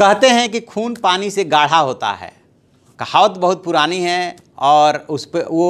कहते हैं कि खून पानी से गाढ़ा होता है कहावत बहुत पुरानी है और उस पर वो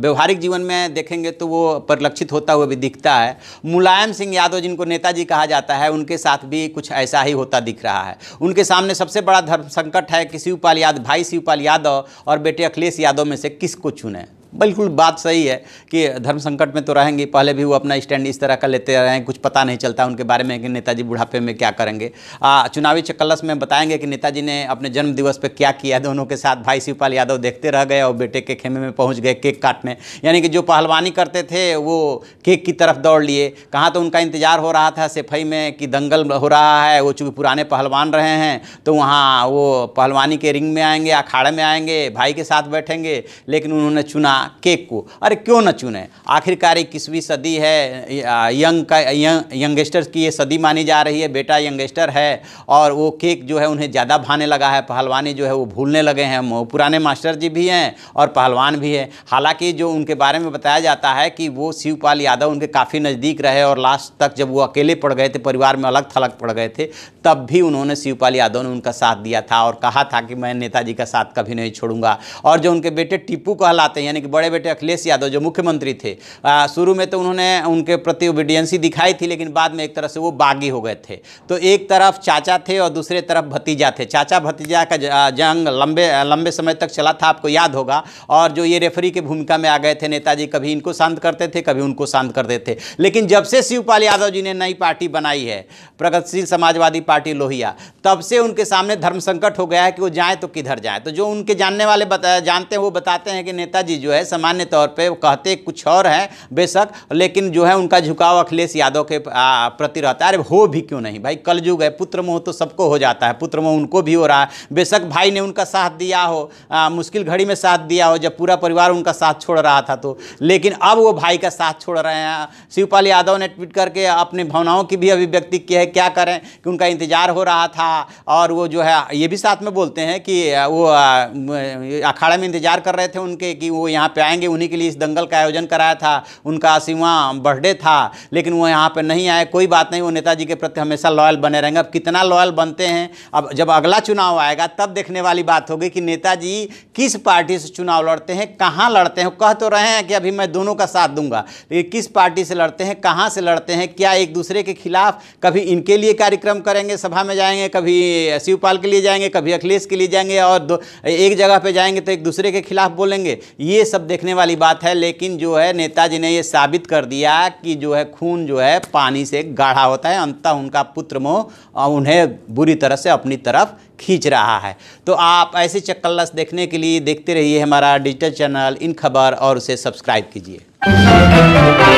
व्यवहारिक जीवन में देखेंगे तो वो परिलक्षित होता हुआ भी दिखता है मुलायम सिंह यादव जिनको नेताजी कहा जाता है उनके साथ भी कुछ ऐसा ही होता दिख रहा है उनके सामने सबसे बड़ा धर्म संकट है कि शिवपाल यादव भाई शिवपाल यादव और बेटे अखिलेश यादव में से किसको चुने बिल्कुल बात सही है कि धर्म संकट में तो रहेंगे पहले भी वो अपना स्टैंड इस तरह का लेते रहे हैं कुछ पता नहीं चलता उनके बारे में कि नेताजी बुढ़ापे में क्या करेंगे आ, चुनावी चकलस में बताएंगे कि नेताजी ने अपने जन्म दिवस पर क्या किया दोनों के साथ भाई शिवपाल यादव देखते रह गए और बेटे के खेमे में पहुँच गए केक काटने यानी कि जो पहलवानी करते थे वो केक की तरफ दौड़ लिए कहाँ तो उनका इंतजार हो रहा था सेफई में कि दंगल हो रहा है वो चूँकि पुराने पहलवान रहे हैं तो वहाँ वो पहलवानी के रिंग में आएंगे अखाड़े में आएंगे भाई के साथ बैठेंगे लेकिन उन्होंने चुना केक को अरे क्यों न चुने आखिरकार इक्कीसवीं सदी है यंग का यंग यंगस्टर्स की ये सदी मानी जा रही है बेटा यंगस्टर है और वो केक जो है उन्हें ज़्यादा भाने लगा है पहलवानी जो है वो भूलने लगे हैं पुराने मास्टर जी भी हैं और पहलवान भी है हालांकि जो उनके बारे में बताया जाता है कि वो शिवपाल यादव उनके काफ़ी नज़दीक रहे और लास्ट तक जब वो अकेले पड़ गए थे परिवार में अलग थलग पड़ गए थे तब भी उन्होंने शिवपाल यादव ने उनका साथ दिया था और कहा था कि मैं नेताजी का साथ कभी नहीं छोड़ूंगा और जो उनके बेटे टीपू कहलाते हैं यानी कि बड़े बेटे अखिलेश यादव जो मुख्यमंत्री थे शुरू में तो उन्होंने उनके प्रति ओबीडियंसी दिखाई थी लेकिन बाद में एक तरह से वो बागी हो गए थे तो एक तरफ चाचा थे और दूसरे तरफ भतीजा थे चाचा भतीजा का जंग लंबे लंबे समय तक चला था आपको याद होगा और जो ये रेफरी की भूमिका में आ गए थे नेताजी कभी इनको शांत करते थे कभी उनको शांत करते थे लेकिन जब से शिवपाल यादव जी ने नई पार्टी बनाई है प्रगतिशील समाजवादी पार्टी लोहिया तब से उनके सामने धर्म संकट हो गया है कि वो जाए तो किधर जाए तो जो उनके जानने वाले बता जानते हैं वो बताते हैं कि नेताजी जो है है सामान्य तौर पे वो कहते कुछ और हैं बेशक लेकिन जो है उनका झुकाव अखिलेश यादव के प्रति रहता है अरे हो भी क्यों नहीं भाई कल युग है पुत्र मोह तो सबको हो जाता है पुत्र मोह उनको भी हो रहा है बेशक भाई ने उनका साथ दिया हो आ, मुश्किल घड़ी में साथ दिया हो जब पूरा परिवार उनका साथ छोड़ रहा था तो लेकिन अब वो भाई का साथ छोड़ रहे हैं शिवपाल यादव ने ट्वीट करके अपनी भावनाओं की भी अभिव्यक्ति की है क्या करें कि उनका इंतजार हो रहा था और वो जो है ये भी साथ में बोलते हैं कि वो अखाड़ा में इंतजार कर रहे थे उनके कि वो यहाँ पे आएंगे उन्हीं के लिए इस दंगल का आयोजन कराया था उनका अस्सीवा बर्थडे था लेकिन वो यहाँ पर नहीं आए कोई बात नहीं वो नेताजी के प्रति हमेशा लॉयल बने रहेंगे अब कितना लॉयल बनते हैं अब जब अगला चुनाव आएगा तब देखने वाली बात होगी कि नेताजी किस पार्टी से चुनाव लड़ते हैं कहाँ लड़ते हैं कह तो रहे हैं कि अभी मैं दोनों का साथ दूंगा लेकिन किस पार्टी से लड़ते हैं कहाँ से लड़ते हैं क्या एक दूसरे के खिलाफ कभी इनके लिए कार्यक्रम करेंगे सभा में जाएंगे कभी शिवपाल के लिए जाएंगे कभी अखिलेश के लिए जाएंगे और एक जगह पर जाएंगे तो एक दूसरे के खिलाफ बोलेंगे ये सब सब देखने वाली बात है लेकिन जो है नेताजी ने ये साबित कर दिया कि जो है खून जो है पानी से गाढ़ा होता है अंततः उनका पुत्र मोह उन्हें बुरी तरह से अपनी तरफ खींच रहा है तो आप ऐसे चक्कलस देखने के लिए देखते रहिए हमारा डिजिटल चैनल इन खबर और उसे सब्सक्राइब कीजिए